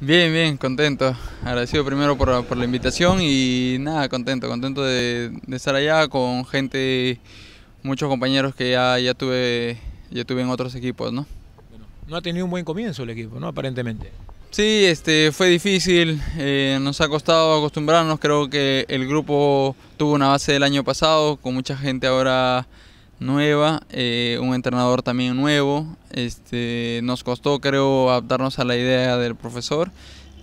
Bien, bien, contento. Agradecido primero por, por la invitación y nada, contento, contento de, estar allá con gente, muchos compañeros que ya, tuve, ya tuve en otros equipos, ¿no? Bueno, no ha tenido un buen comienzo el equipo, ¿no? Aparentemente. Sí, este, fue difícil, eh, nos ha costado acostumbrarnos, creo que el grupo tuvo una base del año pasado, con mucha gente ahora nueva, eh, un entrenador también nuevo. Este, nos costó, creo, adaptarnos a la idea del profesor.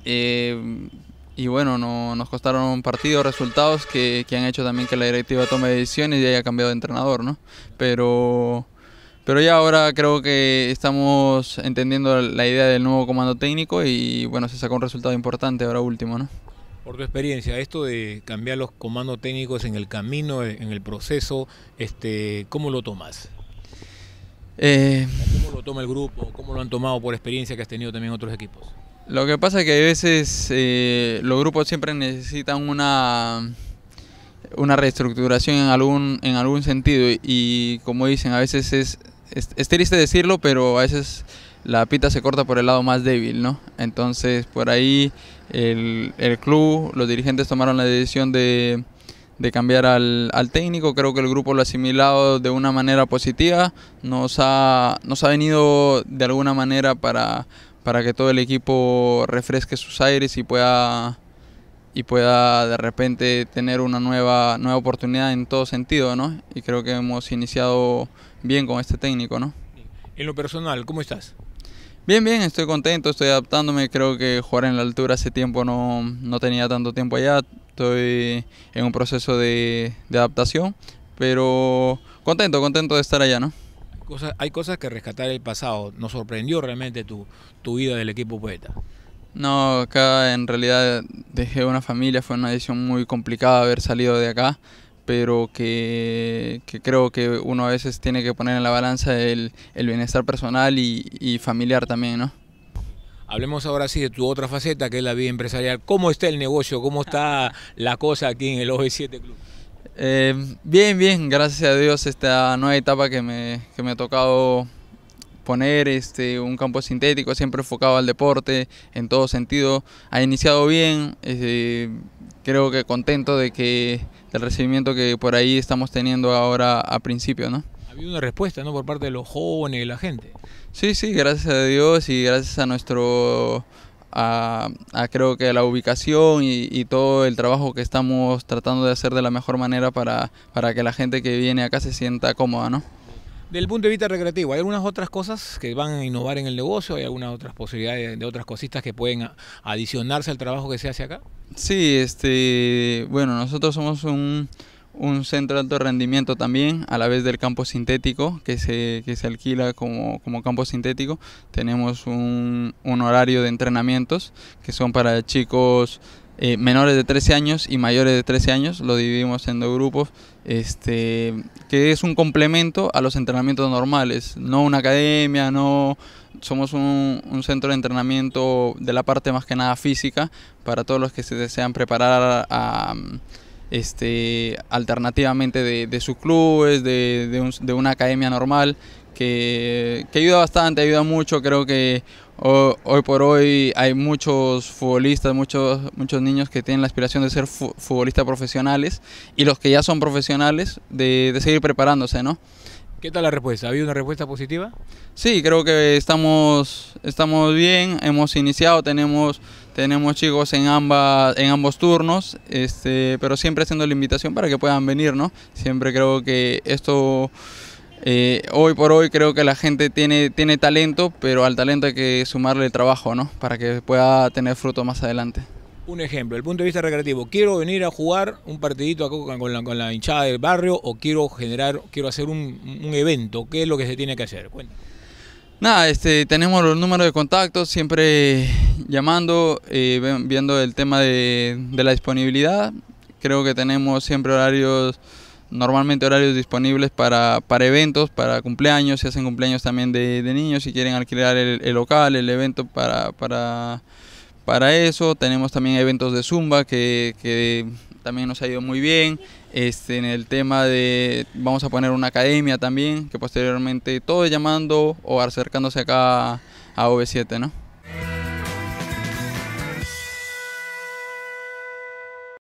Eh, y bueno, no, nos costaron partidos, resultados que, que, han hecho también que la directiva tome decisiones y haya cambiado de entrenador, ¿no? Pero, pero ya ahora creo que estamos entendiendo la idea del nuevo comando técnico y bueno, se sacó un resultado importante ahora último, ¿no? Por tu experiencia, esto de cambiar los comandos técnicos en el camino, en el proceso, este, ¿cómo lo tomas? Eh, ¿Cómo lo toma el grupo? ¿Cómo lo han tomado por experiencia que has tenido también otros equipos? Lo que pasa es que a veces eh, los grupos siempre necesitan una, una reestructuración en algún, en algún sentido y, como dicen, a veces es, es triste decirlo, pero a veces la pita se corta por el lado más débil, ¿no? Entonces por ahí el, club, los dirigentes tomaron la decisión de, cambiar al, técnico, creo que el grupo lo ha asimilado de una manera positiva, nos ha, nos ha venido de alguna manera para, para que todo el equipo refresque sus aires y pueda y pueda de repente tener una nueva, nueva oportunidad en todo sentido, ¿no? Y creo que hemos iniciado bien con este técnico, ¿no? En lo personal, ¿cómo estás? Bien, bien, estoy contento, estoy adaptándome. Creo que jugar en la altura hace tiempo no, tenía tanto tiempo allá. Estoy en un proceso de, adaptación, pero contento, contento de estar allá, ¿no? Hay cosas, que rescatar el pasado. ¿Nos sorprendió realmente tu, tu vida del equipo poeta? No, acá en realidad dejé una familia, fue una decisión muy complicada haber salido de acá, pero que, creo que uno a veces tiene que poner en la balanza el, bienestar personal y, familiar también, ¿no? Hablemos ahora sí de tu otra faceta, que es la vida empresarial. ¿Cómo está el negocio? ¿Cómo está la cosa aquí en el OV7 Club? Eh, bien, bien, gracias a Dios esta nueva etapa que me, ha tocado poner este, un campo sintético, siempre enfocado al deporte en todo sentido. Ha iniciado bien, eh, creo que contento de que el recibimiento que por ahí estamos teniendo ahora a principio, ¿no? Habido una respuesta, ¿no? Por parte de los jóvenes y la gente. Sí, sí, gracias a Dios y gracias a nuestro a, creo que la ubicación y, todo el trabajo que estamos tratando de hacer de la mejor manera para, para que la gente que viene acá se sienta cómoda, ¿no? Del punto de vista recreativo, hay algunas otras cosas que van a innovar en el negocio, hay algunas otras posibilidades de otras cositas que pueden adicionarse al trabajo que se hace acá. Sí, este, bueno, nosotros somos un, centro de alto rendimiento también, a la vez del campo sintético que se, se alquila como, campo sintético. Tenemos un, un horario de entrenamientos que son para chicos eh, menores de 13 años y mayores de 13 años, lo dividimos en dos grupos, este, que es un complemento a los entrenamientos normales, no una academia, no somos un, centro de entrenamiento de la parte más que nada física para todos los que se desean preparar este, alternativamente de, sus clubes, de, de, una academia normal, que, ayuda bastante, ayuda mucho. Creo que hoy, por hoy hay muchos futbolistas, muchos, muchos niños que tienen la aspiración de ser futbolistas profesionales y los que ya son profesionales de, de seguir preparándose, ¿no? ¿Qué tal la respuesta? ¿Ha habido una respuesta positiva? Sí, creo que estamos, estamos bien, hemos iniciado, tenemos, tenemos chicos en ambas, en ambos turnos, este, pero siempre haciendo la invitación para que puedan venir, ¿no? Siempre creo que esto eh, hoy por hoy creo que la gente tiene, tiene talento, pero al talento hay que sumarle el trabajo, ¿no? Para que pueda tener fruto más adelante. Un ejemplo, el punto de vista recreativo, quiero venir a jugar un partidito con, la, con la, hinchada del barrio o quiero generar, quiero hacer un, evento, ¿qué es lo que se tiene que hacer? Nada, este, tenemos los números de contacto, siempre llamando, eh, viendo el tema de, de la disponibilidad. Creo que tenemos siempre horarios normalmente horarios disponibles para, para eventos, para cumpleaños, si hacen cumpleaños también de, niños, si quieren alquilar el, local, el evento para, para, para, eso. Tenemos también eventos de Zumba que, también nos ha ido muy bien. Este, en el tema de, vamos a poner una academia también, que posteriormente todo llamando o acercándose acá a V 7 ¿no?